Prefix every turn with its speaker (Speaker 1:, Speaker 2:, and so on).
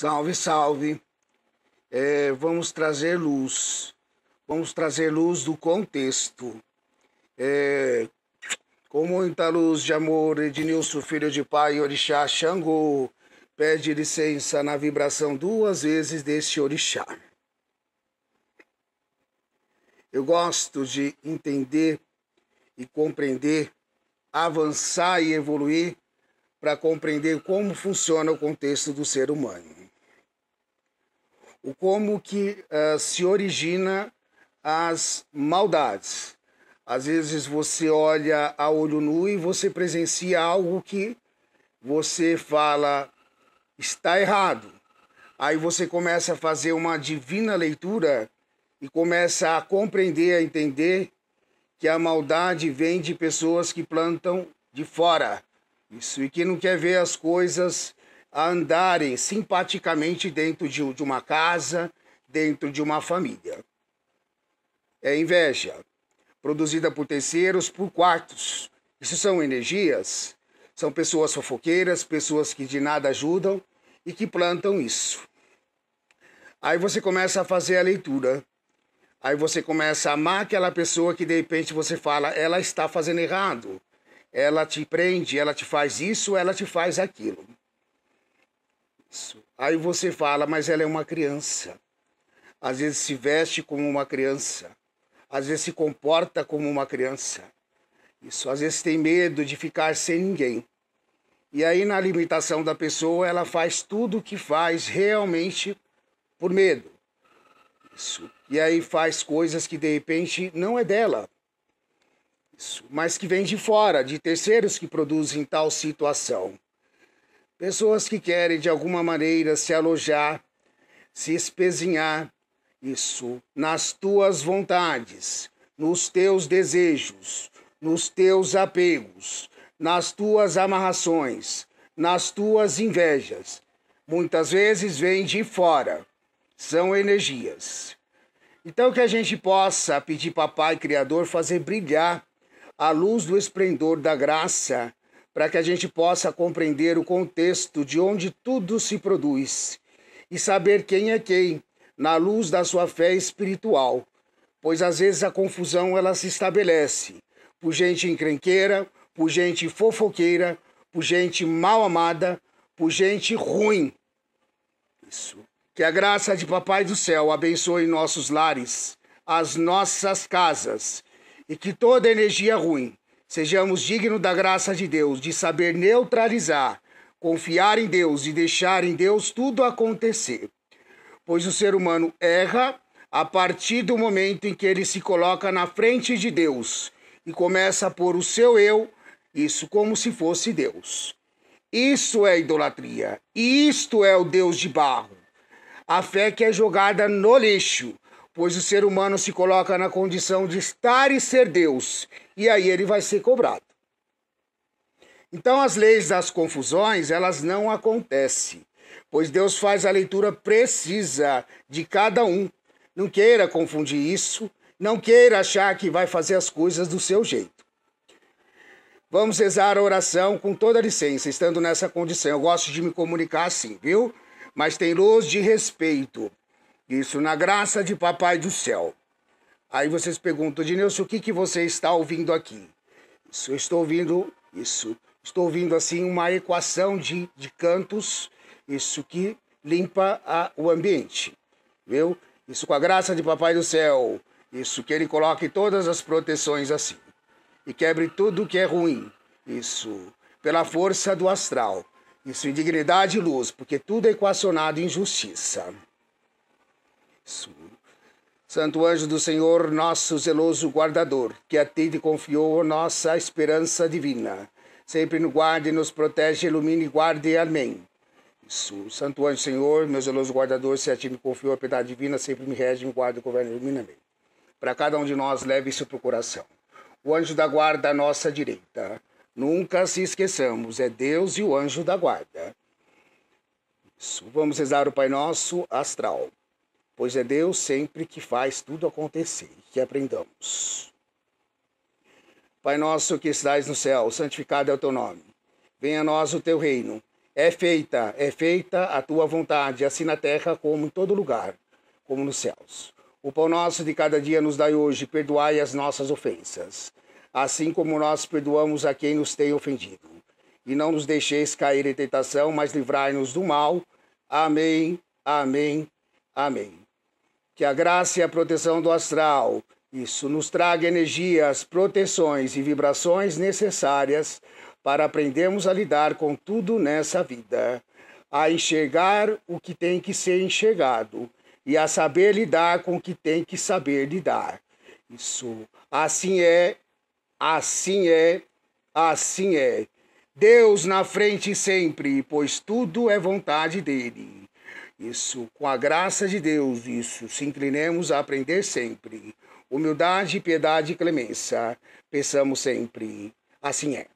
Speaker 1: Salve, salve. É, vamos trazer luz. Vamos trazer luz do contexto. É, com muita luz de amor, Ednilson, filho de pai, Orixá Xangô, pede licença na vibração duas vezes deste Orixá. Eu gosto de entender e compreender, avançar e evoluir para compreender como funciona o contexto do ser humano o como que uh, se origina as maldades. Às vezes você olha a olho nu e você presencia algo que você fala está errado. Aí você começa a fazer uma divina leitura e começa a compreender, a entender que a maldade vem de pessoas que plantam de fora. Isso e que não quer ver as coisas a andarem simpaticamente dentro de, uma casa, dentro de uma família. É inveja, produzida por terceiros, por quartos. Isso são energias, são pessoas fofoqueiras, pessoas que de nada ajudam e que plantam isso. Aí você começa a fazer a leitura. Aí você começa a amar aquela pessoa que de repente você fala, ela está fazendo errado. Ela te prende, ela te faz isso, ela te faz aquilo isso. Aí você fala, mas ela é uma criança. Às vezes se veste como uma criança. Às vezes se comporta como uma criança. Isso, às vezes tem medo de ficar sem ninguém. E aí, na limitação da pessoa, ela faz tudo o que faz realmente por medo. Isso. E aí faz coisas que de repente não é dela. Isso. Mas que vem de fora, de terceiros que produzem tal situação. Pessoas que querem de alguma maneira se alojar, se espezinhar, isso, nas tuas vontades, nos teus desejos, nos teus apegos, nas tuas amarrações, nas tuas invejas. Muitas vezes vem de fora, são energias. Então, que a gente possa pedir, Papai Criador, fazer brilhar a luz do esplendor da graça para que a gente possa compreender o contexto de onde tudo se produz e saber quem é quem na luz da sua fé espiritual, pois às vezes a confusão ela se estabelece por gente encrenqueira, por gente fofoqueira, por gente mal amada, por gente ruim. Isso. Que a graça de Papai do Céu abençoe nossos lares, as nossas casas, e que toda energia ruim Sejamos dignos da graça de Deus, de saber neutralizar, confiar em Deus e deixar em Deus tudo acontecer. Pois o ser humano erra a partir do momento em que ele se coloca na frente de Deus e começa a pôr o seu eu, isso como se fosse Deus. Isso é idolatria, isto é o Deus de barro. A fé que é jogada no lixo pois o ser humano se coloca na condição de estar e ser Deus, e aí ele vai ser cobrado. Então as leis das confusões, elas não acontecem, pois Deus faz a leitura precisa de cada um. Não queira confundir isso, não queira achar que vai fazer as coisas do seu jeito. Vamos rezar a oração com toda licença, estando nessa condição. Eu gosto de me comunicar assim, viu? Mas tem luz de respeito isso na graça de Papai do Céu. Aí vocês perguntam, Dinilson, o que, que você está ouvindo aqui? Isso, eu estou ouvindo isso. Estou ouvindo assim uma equação de, de cantos, isso que limpa a, o ambiente. Viu? Isso com a graça de Papai do Céu. Isso que ele coloque todas as proteções assim. E quebre tudo que é ruim. Isso. Pela força do astral. Isso, indignidade e luz, porque tudo é equacionado em justiça. Santo anjo do Senhor, nosso zeloso guardador, que a ti te confiou nossa esperança divina, sempre nos guarde, nos protege, ilumine e guarde. Amém. Isso. Santo anjo, Senhor, meu zeloso guardador, se a ti me confiou a piedade divina, sempre me rege, me guarde, governo e ilumina. Amém. Para cada um de nós, leve isso para o coração. O anjo da guarda à nossa direita. Nunca se esqueçamos, é Deus e o anjo da guarda. Isso. Vamos rezar o Pai Nosso astral pois é Deus sempre que faz tudo acontecer. Que aprendamos. Pai nosso que estás no céu, santificado é o teu nome. Venha a nós o teu reino. É feita, é feita a tua vontade, assim na terra como em todo lugar, como nos céus. O pão nosso de cada dia nos dai hoje, perdoai as nossas ofensas, assim como nós perdoamos a quem nos tem ofendido. E não nos deixeis cair em tentação, mas livrai-nos do mal. Amém, amém, amém. Que a graça e a proteção do astral, isso nos traga energias, proteções e vibrações necessárias para aprendermos a lidar com tudo nessa vida, a enxergar o que tem que ser enxergado e a saber lidar com o que tem que saber lidar. Isso assim é, assim é, assim é. Deus na frente sempre, pois tudo é vontade dele. Isso, com a graça de Deus, isso, se inclinemos a aprender sempre. Humildade, piedade e clemência, pensamos sempre. Assim é.